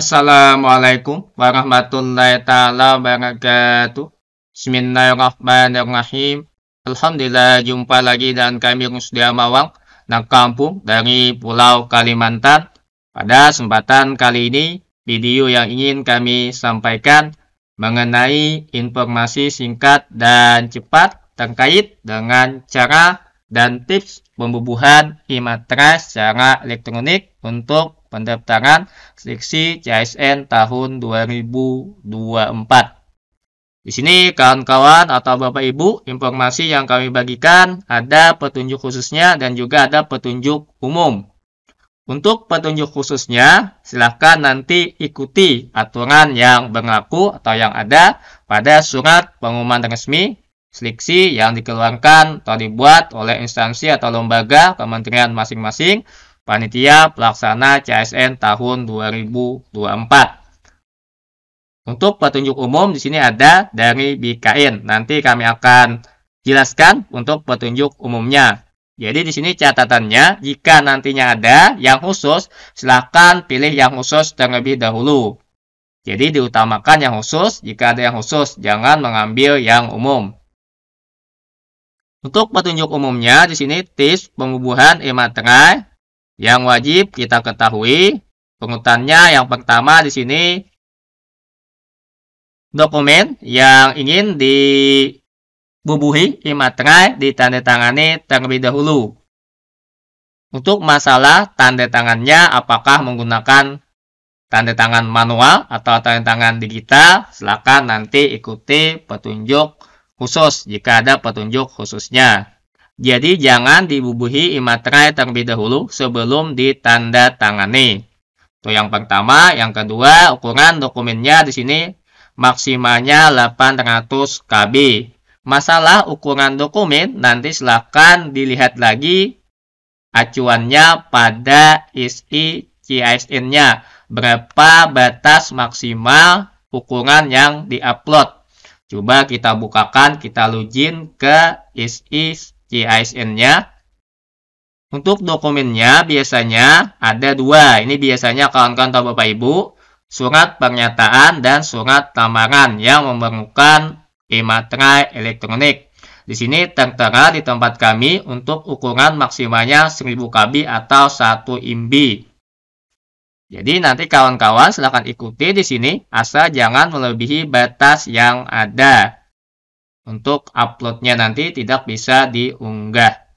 Assalamualaikum warahmatullahi taala wabarakatuh. Bismillahirrahmanirrahim. Alhamdulillah jumpa lagi dan kami Rusdi Amawang, dan kampung dari Pulau Kalimantan. Pada kesempatan kali ini, video yang ingin kami sampaikan mengenai informasi singkat dan cepat terkait dengan cara dan tips pembubuhan imaterai secara elektronik untuk pendaftaran seleksi CSN tahun 2024. Di sini kawan-kawan atau Bapak Ibu, informasi yang kami bagikan ada petunjuk khususnya dan juga ada petunjuk umum. Untuk petunjuk khususnya, silahkan nanti ikuti aturan yang berlaku atau yang ada pada surat pengumuman resmi seleksi yang dikeluarkan atau dibuat oleh instansi atau lembaga kementerian masing-masing Panitia Pelaksana CSN tahun 2024. Untuk petunjuk umum di sini ada dari BKN. Nanti kami akan jelaskan untuk petunjuk umumnya. Jadi di sini catatannya, jika nantinya ada yang khusus, silakan pilih yang khusus terlebih dahulu. Jadi diutamakan yang khusus, jika ada yang khusus, jangan mengambil yang umum. Untuk petunjuk umumnya, di sini tips pengubuhan imaterai tengah yang wajib kita ketahui. Pengutannya yang pertama di sini dokumen yang ingin dibubuhi imaterai ditandatangani terlebih dahulu. Untuk masalah tanda tangannya apakah menggunakan tanda tangan manual atau tanda tangan digital, silakan nanti ikuti petunjuk khusus jika ada petunjuk khususnya. Jadi jangan dibubuhi imaterai terlebih dahulu sebelum ditanda tangani. Itu yang pertama. Yang kedua, ukuran dokumennya di sini maksimalnya 800 KB. Masalah ukuran dokumen nanti silahkan dilihat lagi acuannya pada ISI CISN-nya. Berapa batas maksimal ukuran yang diupload. Coba kita bukakan, kita login ke ISI cisn nya Untuk dokumennya biasanya ada dua. Ini biasanya kawan-kawan atau Bapak Ibu, surat pernyataan dan surat tambangan yang memerlukan e-materai elektronik. Di sini tertera di tempat kami untuk ukuran maksimalnya 1000 KB atau 1 MB. Jadi nanti kawan-kawan silahkan ikuti di sini asal jangan melebihi batas yang ada untuk uploadnya nanti tidak bisa diunggah.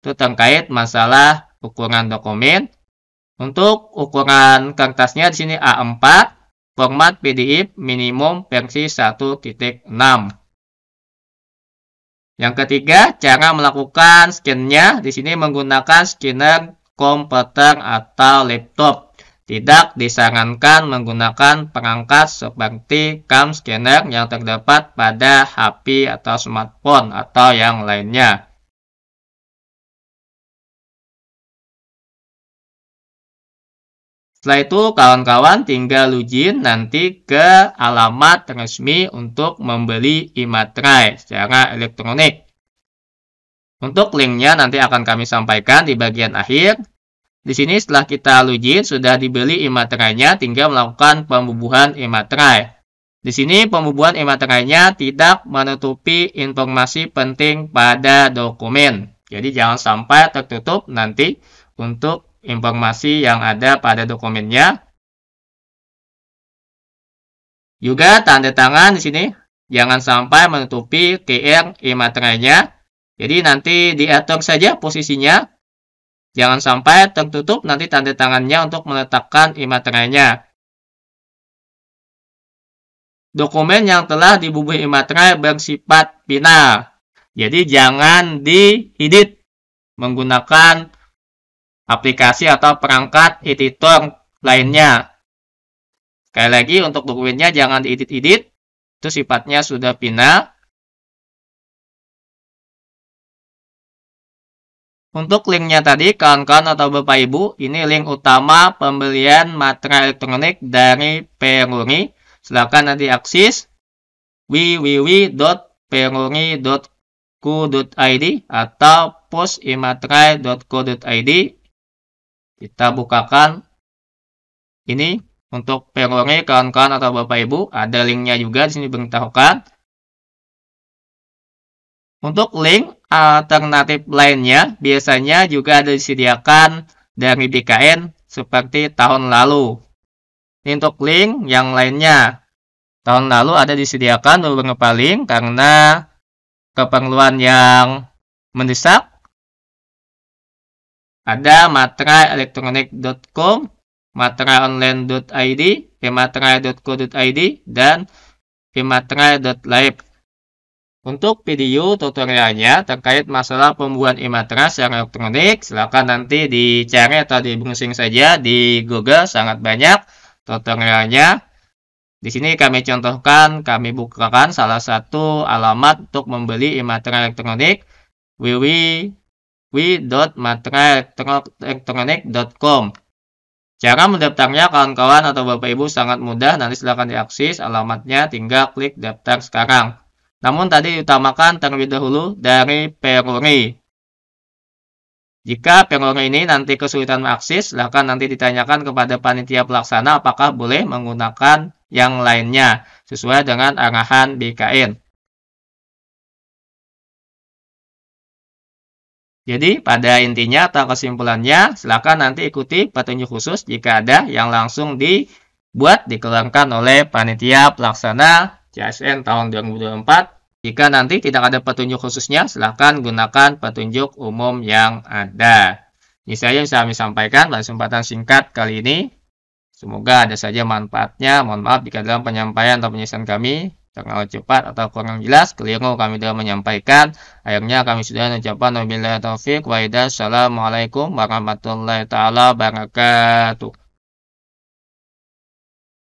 Itu terkait masalah ukuran dokumen. Untuk ukuran kertasnya di sini A4, format PDF minimum versi 1.6. Yang ketiga, cara melakukan scan-nya di sini menggunakan scanner komputer atau laptop. Tidak disarankan menggunakan perangkat seperti cam scanner yang terdapat pada HP atau smartphone atau yang lainnya. Setelah itu kawan-kawan tinggal login nanti ke alamat resmi untuk membeli imaterai secara elektronik. Untuk linknya nanti akan kami sampaikan di bagian akhir. Di sini setelah kita login sudah dibeli imaterainya, tinggal melakukan pembubuhan imaterai. Di sini pembubuhan imaterainya tidak menutupi informasi penting pada dokumen. Jadi jangan sampai tertutup nanti untuk informasi yang ada pada dokumennya. Juga tanda tangan di sini jangan sampai menutupi QR imaterainya. Jadi nanti diatur saja posisinya Jangan sampai tertutup nanti tanda tangannya untuk menetapkan imaterainya. Dokumen yang telah dibubuhi imaterai bersifat final. Jadi jangan diedit menggunakan aplikasi atau perangkat editor lainnya. Sekali lagi untuk dokumennya jangan diedit-edit, itu sifatnya sudah final. Untuk linknya tadi, kawan-kawan atau Bapak Ibu, ini link utama pembelian materai elektronik dari Peruri. Silahkan nanti akses www.peruri.co.id atau posimaterai.co.id. Kita bukakan ini untuk Peruri, kawan-kawan atau Bapak Ibu. Ada linknya juga di sini beritahukan. Untuk link alternatif lainnya biasanya juga disediakan dari BKN seperti tahun lalu. Ini untuk link yang lainnya. Tahun lalu ada disediakan beberapa link karena keperluan yang mendesak. Ada materai elektronik.com, materai online.id, pematerai.co.id, dan pematerai.live. Untuk video tutorialnya terkait masalah pembuatan e-matras secara elektronik, silakan nanti dicari atau di saja di Google sangat banyak tutorialnya. Di sini kami contohkan, kami bukakan salah satu alamat untuk membeli e elektronik www.matraelektronik.com. Cara mendaftarnya kawan-kawan atau Bapak Ibu sangat mudah, nanti silakan diakses alamatnya tinggal klik daftar sekarang. Namun tadi diutamakan terlebih dahulu dari peruri. Jika peruri ini nanti kesulitan mengakses, silakan nanti ditanyakan kepada panitia pelaksana apakah boleh menggunakan yang lainnya sesuai dengan arahan BKN. Jadi pada intinya atau kesimpulannya, silakan nanti ikuti petunjuk khusus jika ada yang langsung dibuat dikeluarkan oleh panitia pelaksana CSN tahun 2024. Jika nanti tidak ada petunjuk khususnya, silahkan gunakan petunjuk umum yang ada. Ini saya yang kami sampaikan pada kesempatan singkat kali ini. Semoga ada saja manfaatnya. Mohon maaf jika dalam penyampaian atau penyelesaian kami terlalu cepat atau kurang jelas, keliru kami dalam menyampaikan. Akhirnya kami sudah mengucapkan wabillahi taufiq wa Assalamualaikum warahmatullahi taala wabarakatuh.